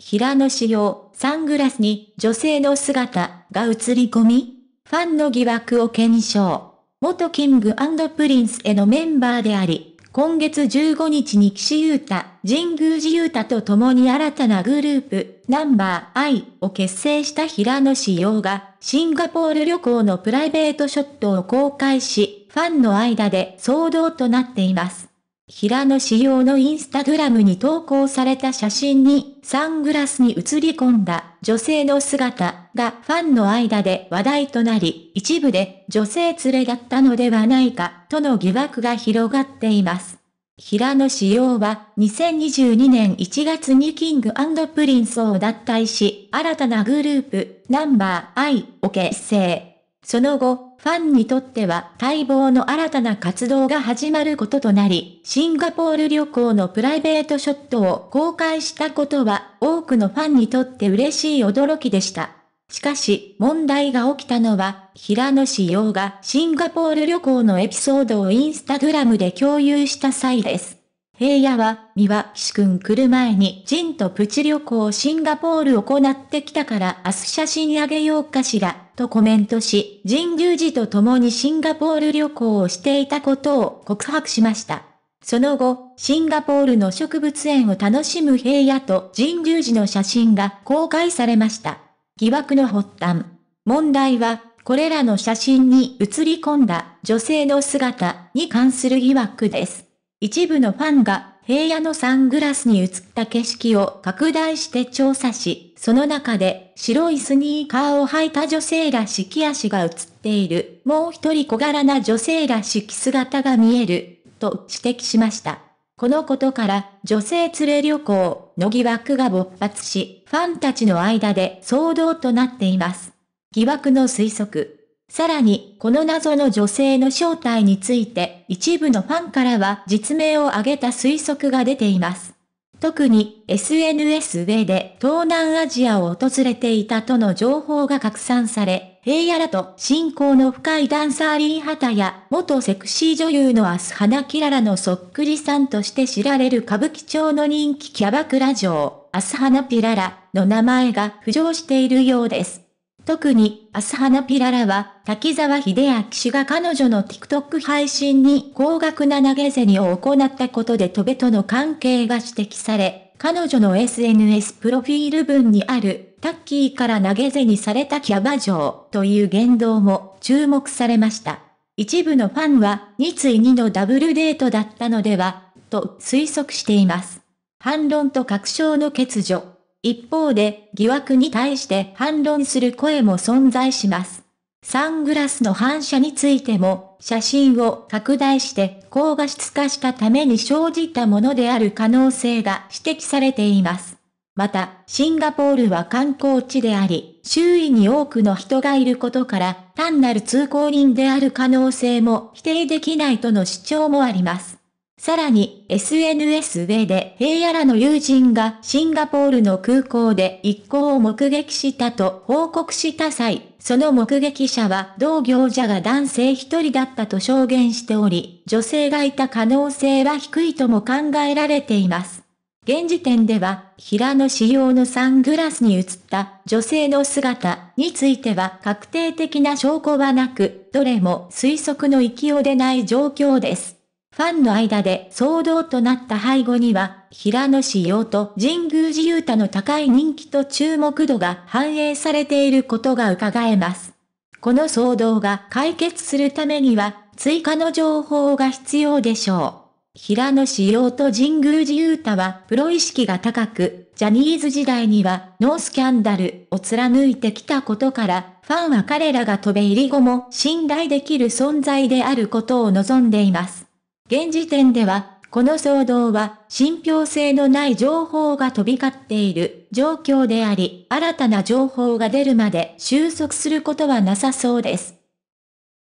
平野紫耀、サングラスに女性の姿が映り込み、ファンの疑惑を検証。元キングプリンスへのメンバーであり、今月15日に岸優太、神宮寺優太と共に新たなグループ、ナンバー I を結成した平野紫耀が、シンガポール旅行のプライベートショットを公開し、ファンの間で騒動となっています。平野紫耀のインスタグラムに投稿された写真に、サングラスに映り込んだ女性の姿がファンの間で話題となり、一部で女性連れだったのではないかとの疑惑が広がっています。平野紫耀は2022年1月にキングプリンスを脱退し、新たなグループ、ナンバー I を結成。その後、ファンにとっては待望の新たな活動が始まることとなり、シンガポール旅行のプライベートショットを公開したことは多くのファンにとって嬉しい驚きでした。しかし、問題が起きたのは、平野紫耀がシンガポール旅行のエピソードをインスタグラムで共有した際です。平野は、三輪岸くん来る前に、ジンとプチ旅行シンガポールを行ってきたから、明日写真あげようかしら、とコメントし、神宮寺と共にシンガポール旅行をしていたことを告白しました。その後、シンガポールの植物園を楽しむ平野と神宮寺の写真が公開されました。疑惑の発端。問題は、これらの写真に写り込んだ女性の姿に関する疑惑です。一部のファンが平野のサングラスに映った景色を拡大して調査し、その中で白いスニーカーを履いた女性らしき足が映っている、もう一人小柄な女性らしき姿が見える、と指摘しました。このことから、女性連れ旅行の疑惑が勃発し、ファンたちの間で騒動となっています。疑惑の推測。さらに、この謎の女性の正体について、一部のファンからは実名を挙げた推測が出ています。特に SNS 上で東南アジアを訪れていたとの情報が拡散され、平野らと信仰の深いダンサーリーハタや元セクシー女優のアスハナキララのそっくりさんとして知られる歌舞伎町の人気キャバクラ嬢、アスハナピララの名前が浮上しているようです。特に、アスハナピララは、滝沢秀明氏が彼女の TikTok 配信に高額な投げ銭を行ったことでトベとの関係が指摘され、彼女の SNS プロフィール文にある、タッキーから投げ銭されたキャバ嬢という言動も注目されました。一部のファンは、2対2のダブルデートだったのでは、と推測しています。反論と確証の欠如。一方で疑惑に対して反論する声も存在します。サングラスの反射についても、写真を拡大して高画質化したために生じたものである可能性が指摘されています。また、シンガポールは観光地であり、周囲に多くの人がいることから、単なる通行人である可能性も否定できないとの主張もあります。さらに SNS 上で平野らの友人がシンガポールの空港で一行を目撃したと報告した際、その目撃者は同業者が男性一人だったと証言しており、女性がいた可能性は低いとも考えられています。現時点では、平野仕様のサングラスに映った女性の姿については確定的な証拠はなく、どれも推測の勢いでない状況です。ファンの間で騒動となった背後には、平野紫耀と神宮寺勇太の高い人気と注目度が反映されていることが伺えます。この騒動が解決するためには、追加の情報が必要でしょう。平野紫耀と神宮寺勇太はプロ意識が高く、ジャニーズ時代にはノースキャンダルを貫いてきたことから、ファンは彼らが飛べ入り後も信頼できる存在であることを望んでいます。現時点では、この騒動は信憑性のない情報が飛び交っている状況であり、新たな情報が出るまで収束することはなさそうです。